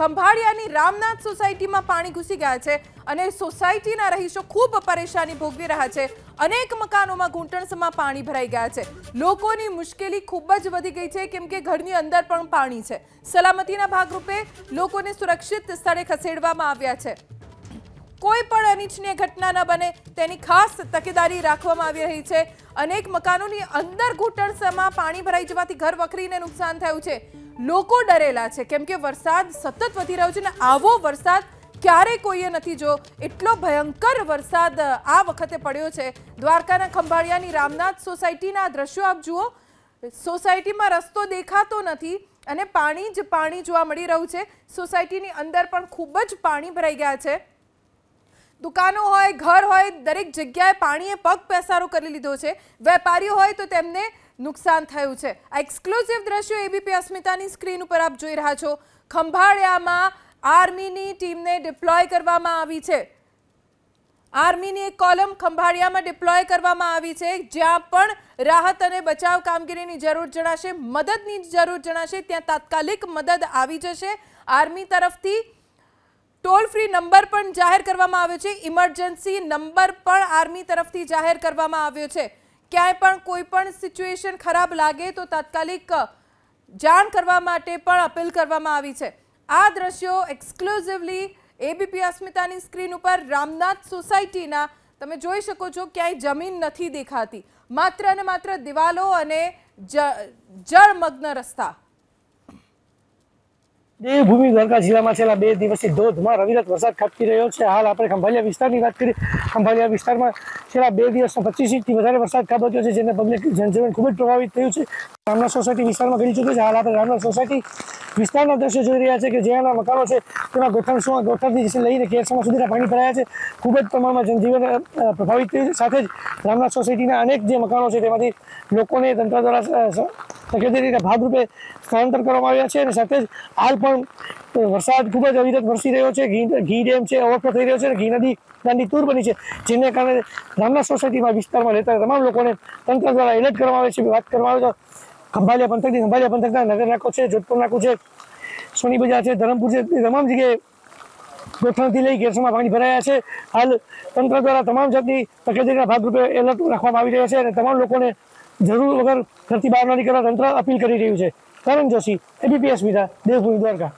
ખંભાળિયાની રામનાથ સોસાયટીમાં પાણી ઘૂસી ગયા છે અને સોસાયટીના રહીશો ખૂબ પરેશાની ભોગવી રહ્યા છે અનેક મકાનોમાં ઘૂંટણસમાં પાણી ભરાઈ ગયા છે લોકોની મુશ્કેલી ખૂબ જ વધી ગઈ છે કેમ કે ઘરની અંદર પણ પાણી છે સલામતીના ભાગરૂપે લોકોને સુરક્ષિત સ્થળે ખસેડવામાં આવ્યા છે કોઈ પણ અનિચ્છનીય ઘટના ન બને તેની ખાસ તકેદારી રાખવામાં આવી રહી છે અનેક મકાનોની અંદર ઘૂંટણસમાં પાણી ભરાઈ જવાથી ઘર વખરીને નુકસાન થયું છે લોકો ડરેલા છે કેમ કે વરસાદ સતત વધી રહ્યો છે અને આવો વરસાદ ક્યારે કોઈએ નથી જો એટલો ભયંકર વરસાદ આ વખતે પડ્યો છે દ્વારકાના ખંભાળિયાની રામનાથ સોસાયટીના દ્રશ્યો આપ જુઓ સોસાયટીમાં રસ્તો દેખાતો નથી અને પાણી જ પાણી જોવા મળી રહ્યું છે સોસાયટીની અંદર પણ ખૂબ જ પાણી ભરાઈ ગયા છે દુકાનો હોય ઘર હોય દરેક જગ્યાએ પાણી એ પક બેસારો કરી લીધો છે વેપારીઓ હોય તો તેમને નુકસાન થયું છે આ એક્સક્લુઝિવ દ્રશ્યો એબીપી અસ્મિતાની સ્ક્રીન ઉપર આપ જોઈ રહ્યા છો ખંભાડિયામાં આર્મીની ટીમને ડિપ્લોય કરવામાં આવી છે આર્મીની એક કોલમ ખંભાડિયામાં ડિપ્લોય કરવામાં આવી છે જ્યાં પણ રાહત અને બચાવ કામગીરીની જરૂર જણાશે મદદની જરૂર જણાશે ત્યાં તાત્કાલિક મદદ આવી જશે આર્મી તરફથી ટોલ ફ્રી નંબર પણ જાહેર કરવામાં આવ્યો છે ઇમરજન્સી નંબર પણ આર્મી તરફથી જાહેર કરવામાં આવ્યો છે ક્યાંય પણ કોઈ પણ સિચ્યુએશન ખરાબ લાગે તો તાત્કાલિક જાણ કરવા માટે પણ અપીલ કરવામાં આવી છે આ દ્રશ્યો એક્સક્લુઝિવલી એબીપી અસ્મિતાની સ્ક્રીન ઉપર રામનાથ સોસાયટીના તમે જોઈ શકો છો ક્યાંય જમીન નથી દેખાતી માત્ર અને માત્ર દિવાલો અને જળમગ્ન રસ્તા દેવભૂમિ દ્વારકા જિલ્લામાં છેલ્લા બે દિવસથી ધોધમાં રવિરાત વરસાદ ખપકી રહ્યો છે હાલ આપણે ખંભાલિયા વિસ્તારની વાત કરીએ ખંભાલિયા વિસ્તારમાં છેલ્લા બે દિવસમાં પચીસ ઇંચથી વધારે વરસાદ ખાબક્યો છે જેને પબ્લિક જનજીવન ખૂબ જ પ્રભાવિત થયું છે રામના સોસાયટી વિસ્તારમાં ગણી ચૂક્યું છે હાલ આપણે રામના સોસાયટી વિસ્તારના દ્રશ્યો જોઈ રહ્યા છે કે જે જ્યાંના મકાનો છે તેમાં ગોઠણ ગોઠણથી લઈને કેરસમાં સુધીના પાણી ભરાયા છે ખૂબ જ પ્રમાણમાં જનજીવન પ્રભાવિત થયું સાથે જ રામનાથ સોસાયટીના અનેક જે મકાનો છે તેમાંથી લોકોને તંત્ર દ્વારા તકેદારીના ભાગરૂપે સ્થળાંતર કરવામાં આવ્યા છે અને સાથે જ હાલ પણ વરસાદ ખૂબ જ અવિરત વરસી રહ્યો છે ઘી ઘી ડેમ છે ઓવરફ્લો થઈ રહ્યો છે અને ઘી નદી દાંડી તૂર બની છે જેને કારણે રામનાથ સોસાયટીમાં વિસ્તારમાં રહેતા તમામ લોકોને તંત્ર દ્વારા એલર્ટ કરવામાં આવે છે વાત કરવામાં આવે છે ખંભાલિયા પંથકથી ખંભાલિયા પંથકના નગર નાકો છે જોધપુર નાકો છે સોની બજાર છે ધરમપુર છે તમામ જગ્યાએ ગોઠણથી લઈ ગેરસમાં પાણી ભરાયા છે હાલ તંત્ર દ્વારા તમામ જાતની તકેદારીના ભાગરૂપે એલર્ટ રાખવામાં આવી રહ્યા છે અને તમામ લોકોને જરૂર વગર ઘરથી બહાર ન નીકળવા તંત્ર અપીલ કરી રહ્યું છે કરણ જોશી એબીપીએસ વિધા દેવભૂમિ દ્વારકા